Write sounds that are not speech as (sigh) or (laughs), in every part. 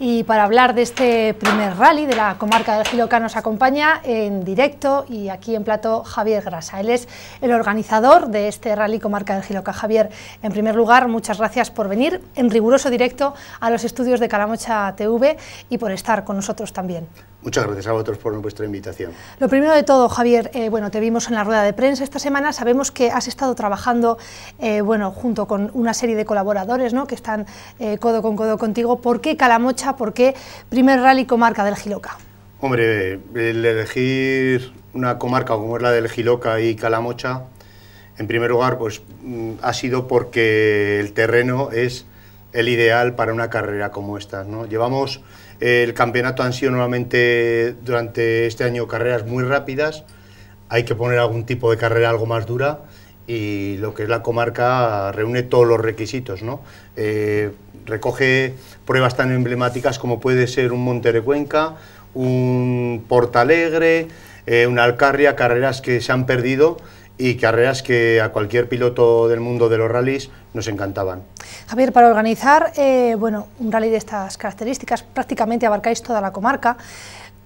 Y para hablar de este primer rally de la comarca del Giloca nos acompaña en directo y aquí en plato Javier Grasa. Él es el organizador de este rally comarca del Giloca. Javier, en primer lugar, muchas gracias por venir en riguroso directo a los estudios de Calamocha TV y por estar con nosotros también. Muchas gracias a vosotros por vuestra invitación. Lo primero de todo, Javier, eh, bueno, te vimos en la rueda de prensa esta semana. Sabemos que has estado trabajando, eh, bueno, junto con una serie de colaboradores, ¿no? Que están eh, codo con codo contigo. ¿Por qué Calamocha ¿por qué primer rally comarca del Giloca? Hombre, el elegir una comarca como es la del Giloca y Calamocha, en primer lugar, pues mm, ha sido porque el terreno es el ideal para una carrera como esta. ¿no? Llevamos, eh, el campeonato han sido nuevamente durante este año carreras muy rápidas, hay que poner algún tipo de carrera algo más dura y lo que es la comarca reúne todos los requisitos. ¿no? Eh, recoge pruebas tan emblemáticas como puede ser un Monte de Cuenca, un Portalegre, eh, una Alcarria, carreras que se han perdido y carreras que a cualquier piloto del mundo de los rallies nos encantaban. Javier, para organizar eh, bueno, un rally de estas características, prácticamente abarcáis toda la comarca.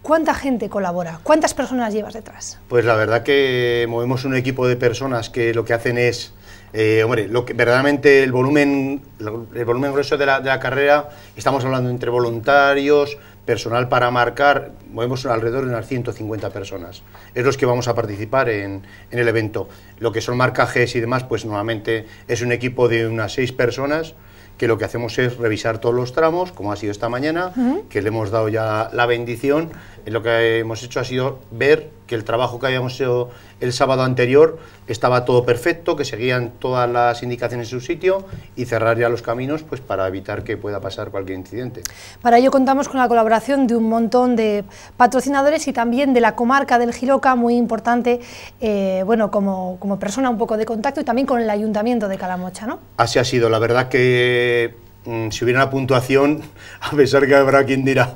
¿Cuánta gente colabora? ¿Cuántas personas llevas detrás? Pues la verdad que movemos un equipo de personas que lo que hacen es eh, hombre, lo que verdaderamente el volumen, el volumen grueso de la, carrera, estamos hablando entre voluntarios, personal para marcar, movemos alrededor de unas 150 personas. Es los que vamos a participar en, el evento. Lo que son marcajes y demás, pues nuevamente es un equipo de unas 6 personas que lo que hacemos es revisar todos los tramos, como ha sido esta mañana, que le hemos dado ya la bendición. Eh, lo que hemos hecho ha sido ver que el trabajo que habíamos hecho el sábado anterior estaba todo perfecto, que seguían todas las indicaciones en su sitio y cerrar ya los caminos pues para evitar que pueda pasar cualquier incidente. Para ello contamos con la colaboración de un montón de patrocinadores y también de la comarca del Giroca, muy importante, eh, bueno, como, como persona un poco de contacto y también con el Ayuntamiento de Calamocha, ¿no? Así ha sido, la verdad que mm, si hubiera una puntuación, (laughs) a pesar que habrá quien dirá,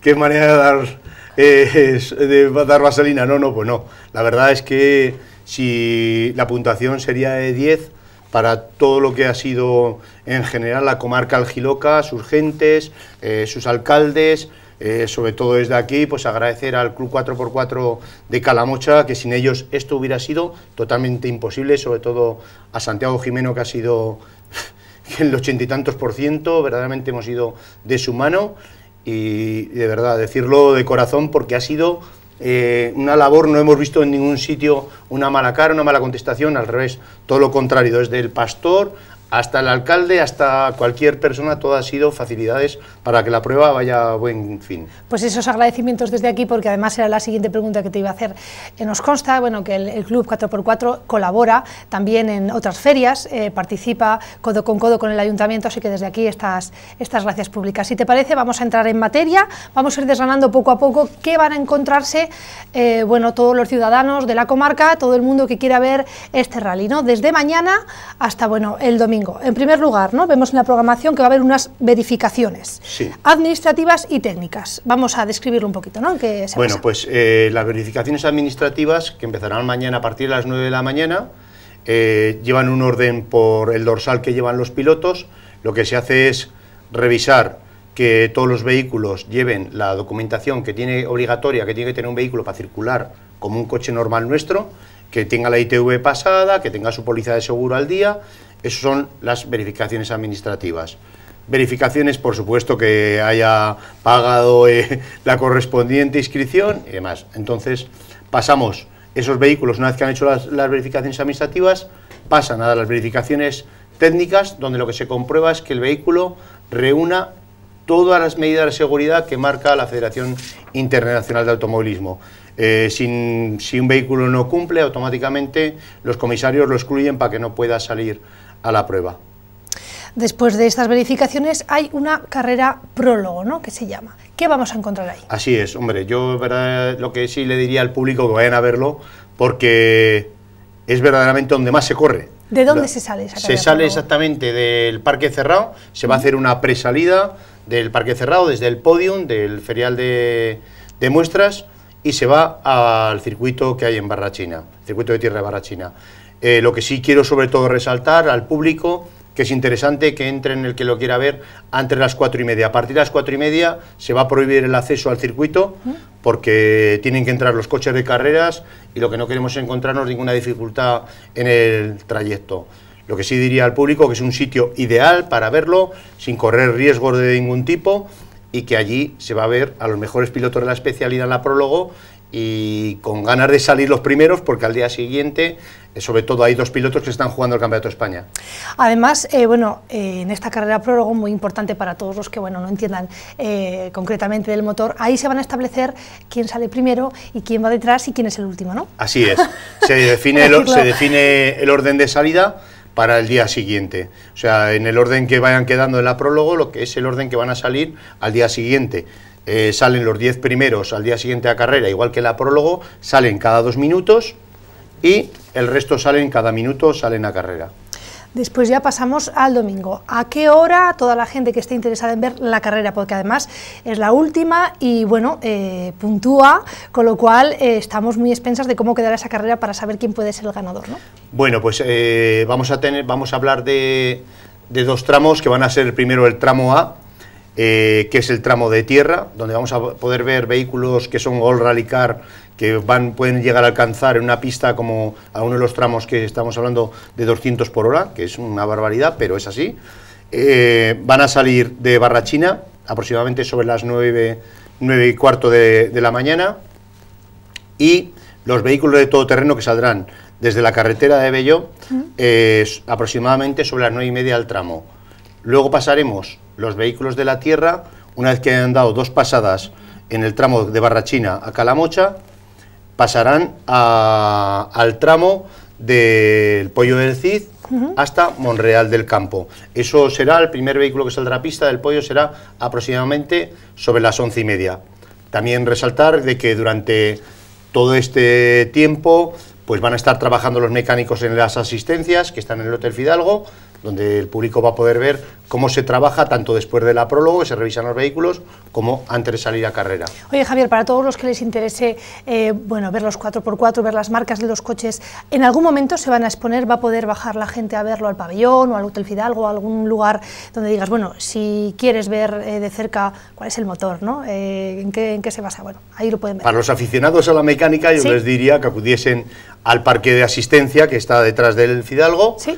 qué manera de dar de dar vaselina. No, no, pues no. La verdad es que si la puntuación sería de 10 para todo lo que ha sido en general la comarca algiloca, sus gentes, eh, sus alcaldes, eh, sobre todo desde aquí, pues agradecer al Club 4x4 de Calamocha, que sin ellos esto hubiera sido totalmente imposible, sobre todo a Santiago Jimeno, que ha sido (laughs) el ochenta y tantos por ciento, verdaderamente hemos ido de su mano y de verdad, decirlo de corazón porque ha sido eh, una labor, no hemos visto en ningún sitio una mala cara, una mala contestación, al revés, todo lo contrario, es del pastor hasta el alcalde, hasta cualquier persona, todo ha sido facilidades para que la prueba vaya a buen fin. Pues esos agradecimientos desde aquí, porque además era la siguiente pregunta que te iba a hacer. Eh, nos consta bueno, que el, Club 4x4 colabora también en otras ferias, eh, participa codo con codo con el ayuntamiento, así que desde aquí estas, estas gracias públicas. Si te parece, vamos a entrar en materia, vamos a ir desgranando poco a poco qué van a encontrarse eh, bueno, todos los ciudadanos de la comarca, todo el mundo que quiera ver este rally, ¿no? desde mañana hasta bueno, el domingo. En primer lugar, ¿no? vemos en la programación que va a haber unas verificaciones administrativas y técnicas. Vamos a describirlo un poquito. ¿no? bueno, pues eh, las verificaciones administrativas que empezarán mañana a partir de las 9 de la mañana eh, llevan un orden por el dorsal que llevan los pilotos. Lo que se hace es revisar que todos los vehículos lleven la documentación que tiene obligatoria, que tiene que tener un vehículo para circular como un coche normal nuestro, que tenga la ITV pasada, que tenga su póliza de seguro al día, esas son las verificaciones administrativas. Verificaciones, por supuesto, que haya pagado eh, la correspondiente inscripción y demás. Entonces, pasamos esos vehículos, una vez que han hecho las, verificaciones administrativas, pasan a las verificaciones técnicas, donde lo que se comprueba es que el vehículo reúna todas las medidas de seguridad que marca la Federación Internacional de Automovilismo. Eh, si un vehículo no cumple, automáticamente los comisarios lo excluyen para que no pueda salir a la prueba. Después de estas verificaciones hay una carrera prólogo, ¿no? Que se llama. ¿Qué vamos a encontrar ahí? Así es, hombre, yo lo que sí le diría al público que vayan a verlo porque es verdaderamente donde más se corre. ¿De dónde se sale esa carrera? Se sale exactamente del Parque Cerrado, se va a hacer una presalida del Parque Cerrado desde el podium del Ferial de, Muestras y se va al circuito que hay en Barra Barrachina, circuito de tierra de China... Eh, lo que sí quiero sobre todo resaltar al público, que es interesante que entre en el que lo quiera ver antes las cuatro y media. A partir de las cuatro y media se va a prohibir el acceso al circuito porque tienen que entrar los coches de carreras y lo que no queremos es encontrarnos ninguna dificultad en el trayecto. Lo que sí diría al público que es un sitio ideal para verlo sin correr riesgos de ningún tipo y que allí se va a ver a los mejores pilotos de la especialidad en la prólogo y con ganas de salir los primeros porque al día siguiente eh, sobre todo hay dos pilotos que están jugando el Campeonato de España. Además, eh, bueno, eh, en esta carrera prólogo, muy importante para todos los que bueno, no entiendan concretamente del motor, ahí se van a establecer quién sale primero y quién va detrás y quién es el último, ¿no? Así es, (laughs) se define, el, se define el orden de salida para el día siguiente. O sea, en el orden que vayan quedando en la prólogo, lo que es el orden que van a salir al día siguiente. salen los 10 primeros al día siguiente a carrera, igual que la prólogo, salen cada dos minutos y el resto salen cada minuto, salen a carrera. Después ya pasamos al domingo. ¿A qué hora toda la gente que esté interesada en ver la carrera? Porque además es la última y bueno, eh, puntúa, con lo cual eh, estamos muy expensas de cómo quedará esa carrera para saber quién puede ser el ganador. Bueno, pues eh, vamos, a tener, vamos a hablar de, de dos tramos que van a ser primero el tramo A, eh, que es el tramo de tierra, donde vamos a poder ver vehículos que son all rally car, que van, pueden llegar a alcanzar en una pista como a uno de los tramos que estamos hablando de 200 por hora, que es una barbaridad, pero es así. Eh, van a salir de Barrachina aproximadamente sobre las 9, y cuarto de, la mañana y los vehículos de todoterreno que saldrán desde la carretera de Bello eh, aproximadamente sobre las 9 y media al tramo. Luego pasaremos los vehículos de la tierra, una vez que hayan dado dos pasadas en el tramo de Barrachina a Calamocha, pasarán al tramo del Pollo del Cid hasta Monreal del Campo. Eso será, el primer vehículo que saldrá a pista del Pollo será aproximadamente sobre las once y media. También resaltar de que durante todo este tiempo pues van a estar trabajando los mecánicos en las asistencias que están en el Hotel Fidalgo, donde el público va a poder ver cómo se trabaja tanto después de la prólogo, que se revisan los vehículos, como antes de salir a carrera. Oye Javier, para todos los que les interese eh, bueno, ver los 4x4, ver las marcas de los coches, ¿en algún momento se van a exponer, va a poder bajar la gente a verlo al pabellón o al Hotel Fidalgo, a algún lugar donde digas, bueno, si quieres ver eh, de cerca cuál es el motor, ¿no? Eh, ¿en, qué, se basa? Bueno, ahí lo pueden ver. Para los aficionados a la mecánica yo les diría que acudiesen al parque de asistencia que está detrás del Fidalgo. Sí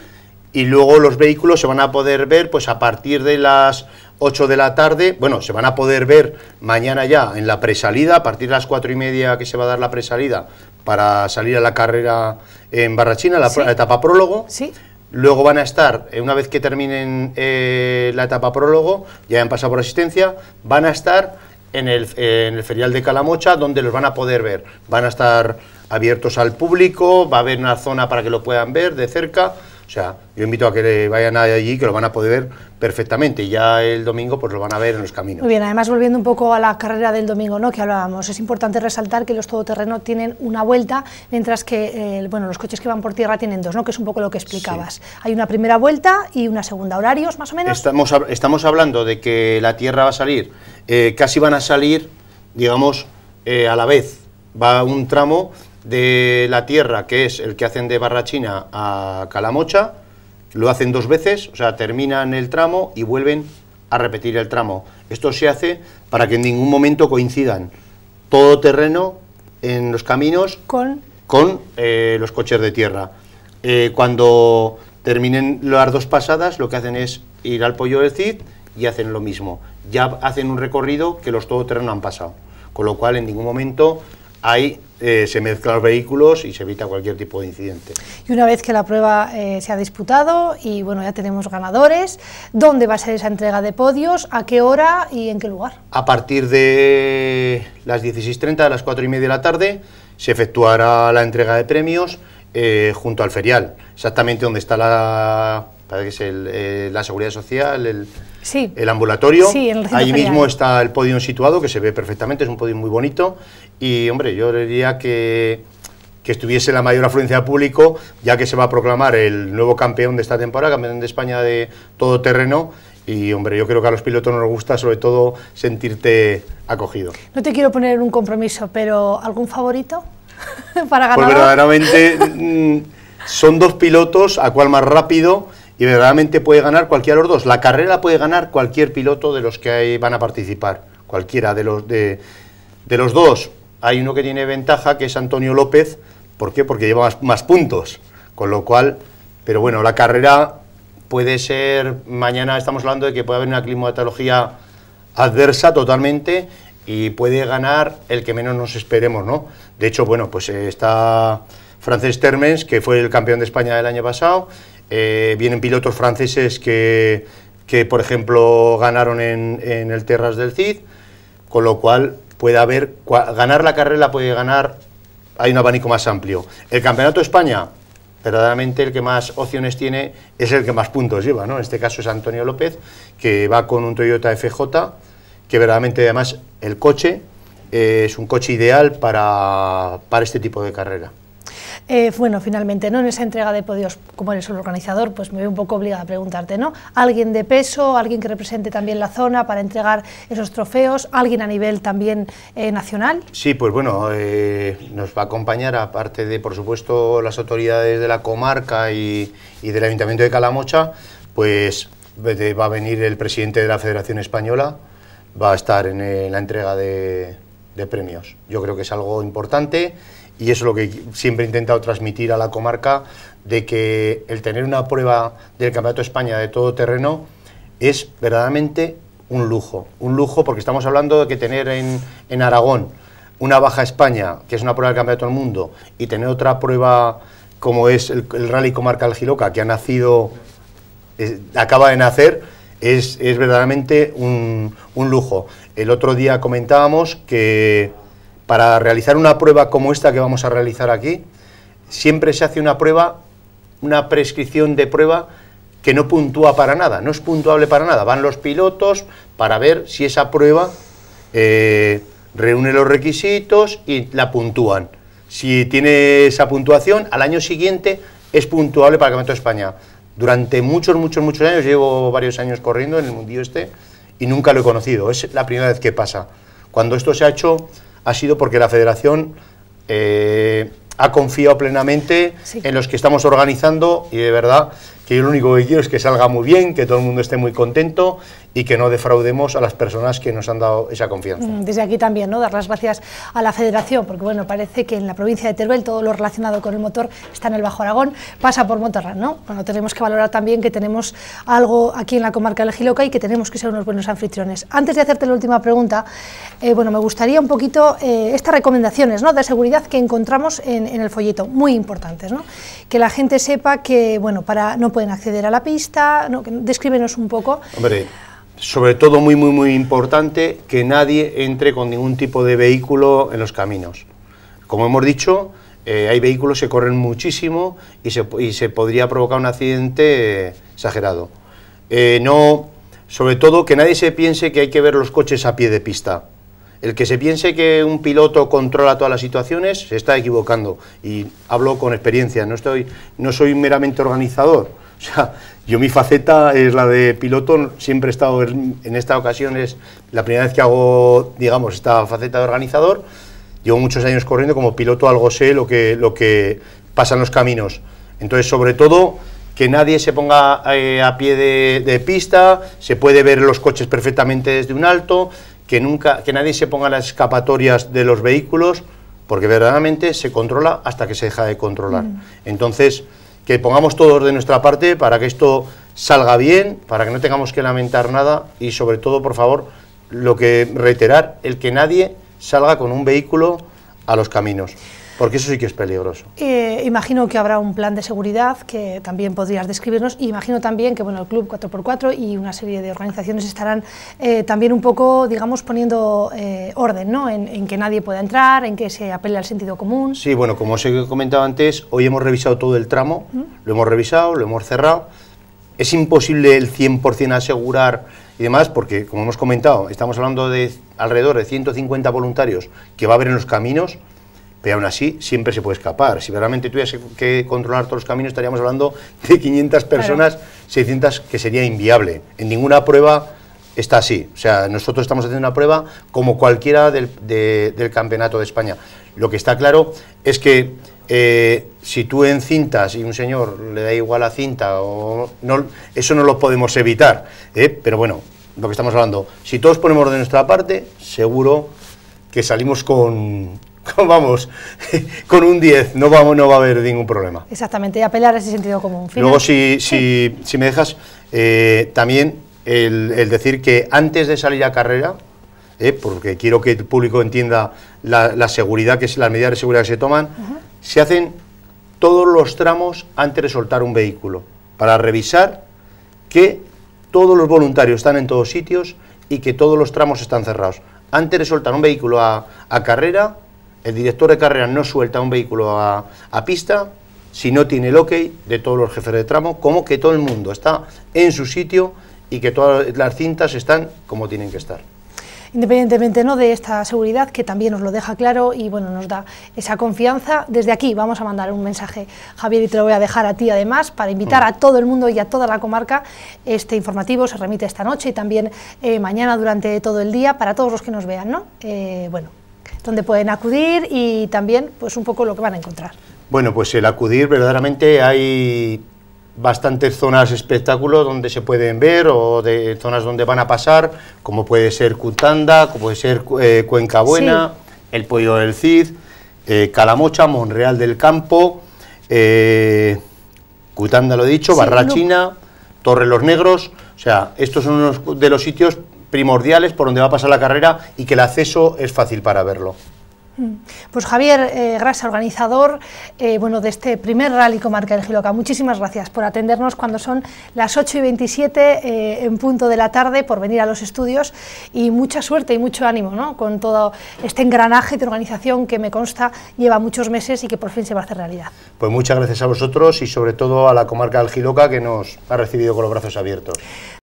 y luego los vehículos se van a poder ver pues a partir de las 8 de la tarde, bueno, se van a poder ver mañana ya en la presalida, a partir de las 4 y media que se va a dar la presalida para salir a la carrera en Barrachina, la, etapa prólogo. Luego van a estar, eh, una vez que terminen eh, la etapa prólogo, ya han pasado por asistencia, van a estar en el, en el ferial de Calamocha, donde los van a poder ver. Van a estar abiertos al público, va a haber una zona para que lo puedan ver de cerca o sea, yo invito a que vayan allí, que lo van a poder ver perfectamente. ya el domingo pues lo van a ver en los caminos. Muy bien, además volviendo un poco a la carrera del domingo ¿no? que hablábamos, es importante resaltar que los todoterreno tienen una vuelta, mientras que eh, bueno, los coches que van por tierra tienen dos, ¿no? que es un poco lo que explicabas. Hay una primera vuelta y una segunda, horarios más o menos. Estamos, estamos hablando de que la tierra va a salir, eh, casi van a salir, digamos, eh, a la vez. Va un tramo de la tierra, que es el que hacen de Barrachina a Calamocha, lo hacen dos veces, o sea, terminan el tramo y vuelven a repetir el tramo. Esto se hace para que en ningún momento coincidan todo terreno en los caminos con, con eh, los coches de tierra. Eh, cuando terminen las dos pasadas, lo que hacen es ir al pollo del Cid y hacen lo mismo. Ya hacen un recorrido que los todo terreno han pasado, con lo cual en ningún momento ahí eh, se mezclan los vehículos y se evita cualquier tipo de incidente. Y una vez que la prueba eh, se ha disputado y bueno, ya tenemos ganadores, ¿dónde va a ser esa entrega de podios? ¿A qué hora y en qué lugar? A partir de las 16.30, a las 4.30 y media de la tarde, se efectuará la entrega de premios eh, junto al ferial, exactamente donde está la que es eh, la seguridad social, el, ambulatorio. Ahí mismo está el podio situado, que se ve perfectamente, es un podio muy bonito. Y, hombre, yo diría que que estuviese la mayor afluencia de público, ya que se va a proclamar el nuevo campeón de esta temporada, campeón de España de todo terreno. Y hombre, yo creo que a los pilotos nos gusta sobre todo sentirte acogido. No te quiero poner en un compromiso, pero ¿algún favorito (laughs) para ganar? Pues verdaderamente (laughs) mm, son dos pilotos, a cuál más rápido y verdaderamente puede ganar cualquiera de los dos. La carrera puede ganar cualquier piloto de los que van a participar, cualquiera de los, de, los dos. Hay uno que tiene ventaja, que es Antonio López. ¿Por qué? Porque lleva más, puntos. Con lo cual, pero bueno, la carrera puede ser, mañana estamos hablando de que puede haber una climatología adversa totalmente y puede ganar el que menos nos esperemos, ¿no? De hecho, bueno, pues eh, está Frances Termens, que fue el campeón de España del año pasado, eh, vienen pilotos franceses que, por ejemplo, ganaron en, el Terras del Cid, con lo cual puede haber, ganar la carrera puede ganar, hay un abanico más amplio. El Campeonato de España, verdaderamente el que más opciones tiene es el que más puntos lleva, ¿no? En este caso es Antonio López, que va con un Toyota FJ, que verdaderamente además el coche eh, es un coche ideal para este tipo de carrera. Eh, bueno, finalmente, ¿no? en esa entrega de podios, como eres el organizador, pues me veo un poco obligada a preguntarte, ¿no? ¿Alguien de peso, alguien que represente también la zona para entregar esos trofeos, alguien a nivel también eh, nacional? Sí, pues bueno, eh, nos va a acompañar, aparte de, por supuesto, las autoridades de la comarca y, del Ayuntamiento de Calamocha, pues va a venir el presidente de la Federación Española, va a estar en la entrega de premios. Yo creo que es algo importante y eso es lo que siempre he intentado transmitir a la comarca, de que el tener una prueba del Campeonato de España de todo terreno es verdaderamente un lujo. Un lujo porque estamos hablando de que tener en, Aragón una baja España, que es una prueba del Campeonato del Mundo, y tener otra prueba como es el, rally Rally Al Giloca, que ha nacido, eh, acaba de nacer, es, verdaderamente un, un lujo. El otro día comentábamos que para realizar una prueba como esta que vamos a realizar aquí, siempre se hace una prueba, una prescripción de prueba que no puntúa para nada, no es puntuable para nada. Van los pilotos para ver si esa prueba eh, reúne los requisitos y la puntúan. Si tiene esa puntuación, al año siguiente es puntuable para el Campeonato de España. Durante muchos, muchos, muchos años, llevo varios años corriendo en el mundillo este y nunca lo he conocido, es la primera vez que pasa. Cuando esto se ha hecho ha sido porque la federación eh, ha confiado plenamente en los que estamos organizando y de verdad que yo lo único que quiero es que salga muy bien, que todo el mundo esté muy contento y que no defraudemos a las personas que nos han dado esa confianza. Mm, desde aquí también, ¿no? Dar las gracias a la Federación, porque bueno, parece que en la provincia de Teruel todo lo relacionado con el motor está en el Bajo Aragón, pasa por Motorra, ¿no? Bueno, tenemos que valorar también que tenemos algo aquí en la comarca del Giloca y que tenemos que ser unos buenos anfitriones. Antes de hacerte la última pregunta, eh, bueno, me gustaría un poquito eh, estas recomendaciones, ¿no? De seguridad que encontramos en, el folleto, muy importantes, ¿no? Que la gente sepa que, bueno, para no pueden acceder a la pista, Descríbenos un poco. Hombre sobre todo muy, muy, muy importante, que nadie entre con ningún tipo de vehículo en los caminos. Como hemos dicho, eh, hay vehículos que corren muchísimo y se, podría provocar un accidente eh, exagerado. Eh, no, sobre todo que nadie se piense que hay que ver los coches a pie de pista. El que se piense que un piloto controla todas las situaciones se está equivocando. Y hablo con experiencia, no, estoy, no soy meramente organizador. (laughs) O sea, yo mi faceta es la de piloto, siempre he estado en, esta ocasión, es la primera vez que hago, digamos, esta faceta de organizador. Llevo muchos años corriendo como piloto, algo sé lo que, lo que pasa los caminos. Entonces, sobre todo, que nadie se ponga eh, a pie de, pista, se puede ver los coches perfectamente desde un alto, que, nunca, que nadie se ponga a las escapatorias de los vehículos, porque verdaderamente se controla hasta que se deja de controlar. Mm. Entonces, que pongamos todos de nuestra parte para que esto salga bien, para que no tengamos que lamentar nada y sobre todo, por favor, lo que reiterar, el que nadie salga con un vehículo a los caminos. Porque eso sí que es peligroso. Eh, imagino que habrá un plan de seguridad que también podrías describirnos. Y imagino también que bueno, el Club 4x4 y una serie de organizaciones estarán eh, también un poco, digamos, poniendo eh, orden, ¿no? En, que nadie pueda entrar, en que se apele al sentido común. Sí, bueno, como os he comentado antes, hoy hemos revisado todo el tramo, lo hemos revisado, lo hemos cerrado. Es imposible el 100% asegurar y demás, porque como hemos comentado, estamos hablando de alrededor de 150 voluntarios que va a haber en los caminos pero aún así siempre se puede escapar. Si realmente tuviese que controlar todos los caminos, estaríamos hablando de 500 personas, 600, que sería inviable. En ninguna prueba está así. O sea, nosotros estamos haciendo una prueba como cualquiera del, campeonato de España. Lo que está claro es que eh, si tú en cintas y un señor le da igual a cinta, o no, eso no lo podemos evitar. ¿eh? Pero bueno, lo que estamos hablando, si todos ponemos de nuestra parte, seguro que salimos con, (laughs) vamos, (laughs) con un 10 no, vamos, no va a haber ningún problema. Exactamente, y apelar a ese sentido común. Luego, si, me dejas, eh, también el, decir que antes de salir a carrera, eh, porque quiero que el público entienda la, seguridad, que las medidas de seguridad que se toman, se hacen todos los tramos antes de soltar un vehículo, para revisar que todos los voluntarios están en todos sitios y que todos los tramos están cerrados. Antes de soltar un vehículo a carrera, el director de carrera no suelta un vehículo a, pista si no tiene el ok de todos los jefes de tramo, como que todo el mundo está en su sitio y que todas las cintas están como tienen que estar independientemente ¿no? de esta seguridad que también nos lo deja claro y bueno, nos da esa confianza. Desde aquí vamos a mandar un mensaje, Javier, y te lo voy a dejar a ti además, para invitar a mm. todo el mundo y a toda la comarca. Este informativo se remite esta noche y también eh, mañana durante todo el día para todos los que nos vean. ¿no? Eh, bueno, donde pueden acudir y también pues un poco lo que van a encontrar. Bueno, pues el acudir verdaderamente hay bastantes zonas espectáculos donde se pueden ver o de zonas donde van a pasar, como puede ser Cutanda, como puede ser eh, Cuenca Buena, el Pollo del Cid, eh, Calamocha, Monreal del Campo, eh, Cutanda lo he dicho, Barra Barrachina, Torre los Negros, o sea, estos son unos de los sitios primordiales por donde va a pasar la carrera y que el acceso es fácil para verlo. Mm. Pues Javier eh, gracias organizador eh, bueno, de este primer rally comarca del Giloca, muchísimas gracias por atendernos cuando son las 8 y 27 eh, en punto de la tarde, por venir a los estudios y mucha suerte y mucho ánimo ¿no? con todo este engranaje de organización que me consta lleva muchos meses y que por fin se va a hacer realidad. Pues muchas gracias a vosotros y sobre todo a la comarca del Giloca que nos ha recibido con los brazos abiertos.